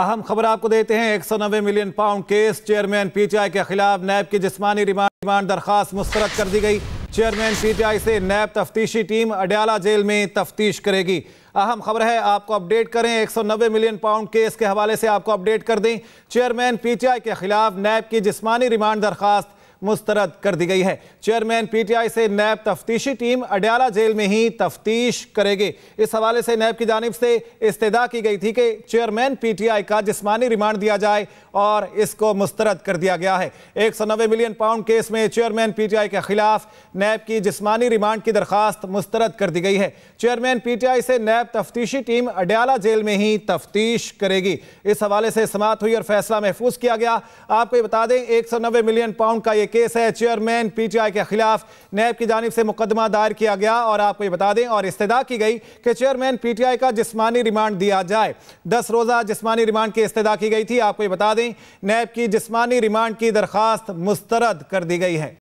अहम खबर आपको देते हैं एक सौ नब्बे million pound case chairman PTI के खिलाफ नैब की जिसमानी रिमांड रिमांड दरखास्त मुस्तरद कर दी गई चेयरमैन पीटीआई से नैब तफ्तीशी टीम अडयाला जेल में तफ्तीश करेगी अहम खबर है आपको अपडेट करें 190 मिलियन पाउंड केस के हवाले से आपको अपडेट कर दें चेयरमैन पीटीआई के खिलाफ नैब की जिस्मानी रिमांड दरखास्त मुस्तरद कर दी गई है चेयरमैन पीटीआई से नैब तफ्तीशी टीम अडयाला जेल में ही तफ्तीश करेगी इस हवाले से नैब की जानब से इस्तः की गई थी कि चेयरमैन पीटीआई का जिसमानी रिमांड दिया जाए और इसको मुस्तरद कर दिया गया है एक सौ नब्बे मिलियन पाउंड केस में चेयरमैन पीटीआई के खिलाफ नैब की जिसमानी रिमांड की दरखास्त मुस्तरद कर दी गई है चेयरमैन पीटीआई से नैब तफ्तीशी टीम अडयाला जेल में ही तफ्तीश करेगी इस हवाले से समाप्त हुई और फैसला महफूज किया गया आपको बता दें एक सौ नब्बे मिलियन पाउंड का ये ये केस है चेयरमैन पीटीआई के खिलाफ नैब की जानब से मुकदमा दायर किया गया और आपको ये बता दें और इस्तदा की गई कि चेयरमैन पीटीआई का जिस्मानी रिमांड दिया जाए दस रोज़ा जिसमानी रिमांड की इस्तदा की गई थी आपको ये बता दें नैब की जिसमानी रिमांड की दरखास्त मुस्तरद कर दी गई है